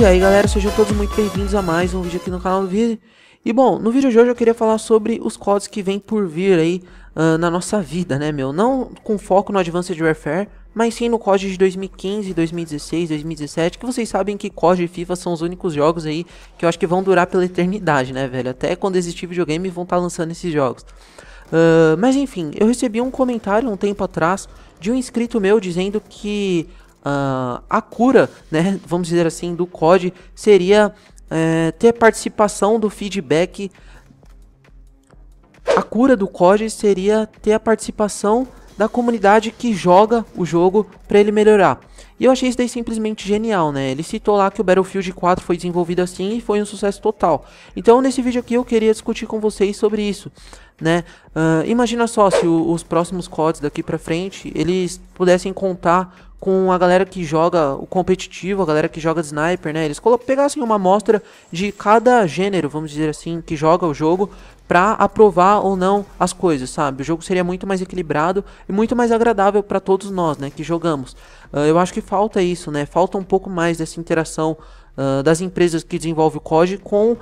E aí galera, sejam todos muito bem-vindos a mais um vídeo aqui no canal do Vire. E bom, no vídeo de hoje eu queria falar sobre os códigos que vem por vir aí uh, na nossa vida, né meu? Não com foco no Advanced Warfare, mas sim no COD de 2015, 2016, 2017, que vocês sabem que COD e FIFA são os únicos jogos aí que eu acho que vão durar pela eternidade, né velho? Até quando existir videogame vão estar tá lançando esses jogos. Uh, mas enfim, eu recebi um comentário um tempo atrás de um inscrito meu dizendo que uh, a cura, né, vamos dizer assim, do COD seria é, ter participação do feedback. A cura do COD seria ter a participação da comunidade que joga o jogo para ele melhorar. E eu achei isso daí simplesmente genial, né? Ele citou lá que o Battlefield 4 foi desenvolvido assim e foi um sucesso total. Então, nesse vídeo aqui, eu queria discutir com vocês sobre isso, né? Uh, imagina só se o, os próximos CODs daqui para frente, eles pudessem contar com a galera que joga o competitivo, a galera que joga sniper, né? Eles pegassem uma amostra de cada gênero, vamos dizer assim, que joga o jogo para aprovar ou não as coisas, sabe? O jogo seria muito mais equilibrado e muito mais agradável para todos nós, né, que jogamos. Uh, eu acho que falta isso, né? Falta um pouco mais dessa interação uh, das empresas que desenvolvem o COD com uh,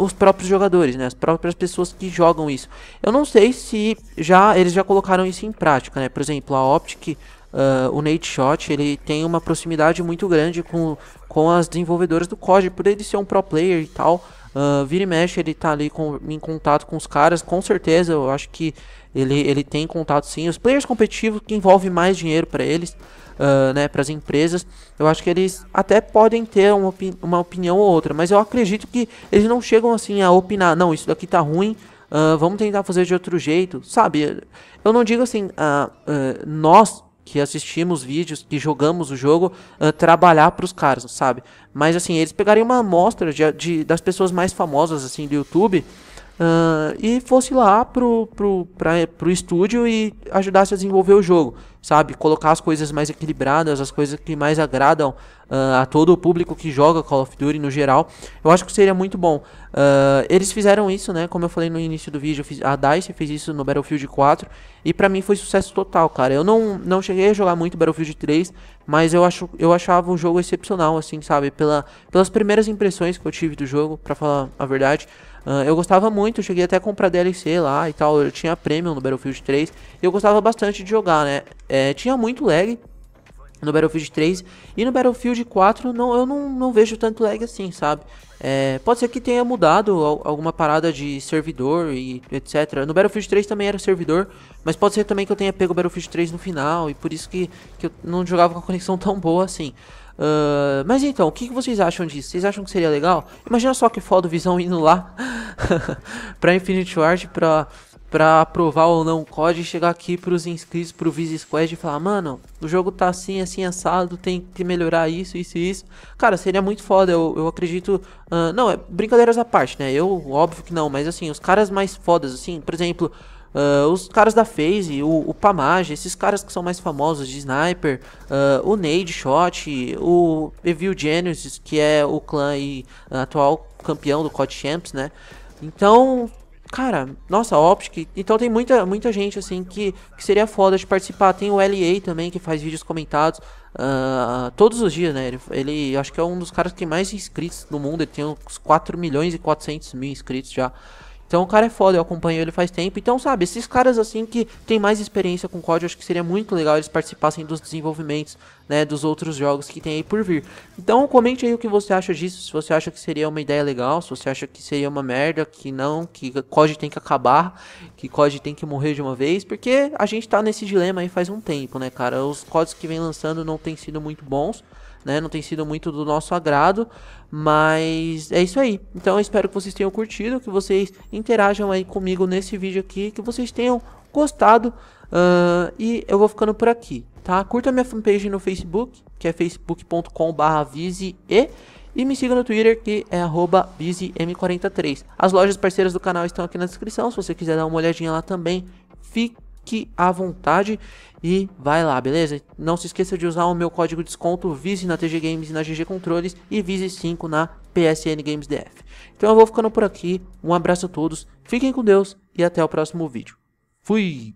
os próprios jogadores, né? As próprias pessoas que jogam isso. Eu não sei se já eles já colocaram isso em prática, né? Por exemplo, a Optic Uh, o Nate Shot ele tem uma proximidade muito grande com, com as desenvolvedoras do COD, por ele ser um pro player e tal. Uh, vira e mexe, ele tá ali com, em contato com os caras, com certeza, eu acho que ele, ele tem contato sim. Os players competitivos que envolve mais dinheiro para eles, uh, né, para as empresas, eu acho que eles até podem ter uma, opini uma opinião ou outra, mas eu acredito que eles não chegam assim a opinar, não, isso daqui tá ruim, uh, vamos tentar fazer de outro jeito, sabe? Eu não digo assim, uh, nós que assistimos vídeos, que jogamos o jogo, uh, trabalhar para os caras, sabe? Mas assim, eles pegariam uma amostra de, de, das pessoas mais famosas assim do YouTube uh, e fosse lá pro, pro, pra, pro estúdio e ajudasse a desenvolver o jogo, sabe? Colocar as coisas mais equilibradas, as coisas que mais agradam uh, a todo o público que joga Call of Duty no geral. Eu acho que seria muito bom. Uh, eles fizeram isso, né? Como eu falei no início do vídeo, fiz, a DICE fez isso no Battlefield 4 e para mim foi sucesso total, cara. Eu não, não cheguei a jogar muito Battlefield 3, mas eu, acho, eu achava o jogo excepcional, assim, sabe? Pela, pelas primeiras impressões que eu tive do jogo, para falar a verdade. Uh, eu gostava muito, eu cheguei até a comprar DLC lá e tal. Eu tinha Premium no Battlefield 3 e eu gostava bastante de jogar, né? É, tinha muito lag, no Battlefield 3 e no Battlefield 4 não, eu não, não vejo tanto lag assim, sabe? É, pode ser que tenha mudado alguma parada de servidor e etc. No Battlefield 3 também era servidor, mas pode ser também que eu tenha pego o Battlefield 3 no final e por isso que, que eu não jogava com a conexão tão boa assim. Uh, mas então, o que, vocês acham disso? Vocês acham que seria legal? Imagina só que foda o Visão indo lá pra Infinite Ward pra pra aprovar ou não o COD e chegar aqui pros inscritos, pro Viz Squad e falar, mano, o jogo tá assim, assim, assado, tem que melhorar isso, isso e isso. Cara, seria muito foda, eu, eu acredito. Uh, não, é brincadeiras à parte, né? Eu, óbvio que não, mas assim, os caras mais fodas, assim, por exemplo. Uh, os caras da FaZe, o, o Pamage, esses caras que são mais famosos de Sniper, uh, o Nade Shot, o Evil Genesis, que é o clã e atual campeão do COD Champs, né? Então, Cara, nossa, Optic. Então tem muita, muita gente, assim, que, que seria foda de participar. Tem o LA também, que faz vídeos comentados uh, todos os dias, né? Ele, ele, acho que é um dos caras que tem mais inscritos no mundo. Ele tem uns 4 milhões e 400 mil inscritos já. Então o cara é foda, eu acompanho ele faz tempo. Então, sabe, esses caras assim que tem mais experiência com COD, eu acho que seria muito legal eles participassem dos desenvolvimentos, né, dos outros jogos que tem aí por vir. Então, comente aí o que você acha disso, se você acha que seria uma ideia legal, se você acha que seria uma merda, que não, que COD tem que acabar, que COD tem que morrer de uma vez, porque a gente tá nesse dilema aí faz um tempo, né, cara? Os CODs que vem lançando não têm sido muito bons né? Não tem sido muito do nosso agrado, mas é isso aí. Então eu espero que vocês tenham curtido, que vocês interajam aí comigo nesse vídeo aqui, que vocês tenham gostado uh, e eu vou ficando por aqui, tá? Curta minha fanpage no Facebook, que é facebook.com/visee e me siga no Twitter que é @bizm43. As lojas parceiras do canal estão aqui na descrição, se você quiser dar uma olhadinha lá também. Fique fique à vontade e vai lá, beleza? Não se esqueça de usar o meu código de desconto VISE na TG Games e na GG Controles e VISE5 na PSN Games DF. Então eu vou ficando por aqui, um abraço a todos, fiquem com Deus e até o próximo vídeo. Fui!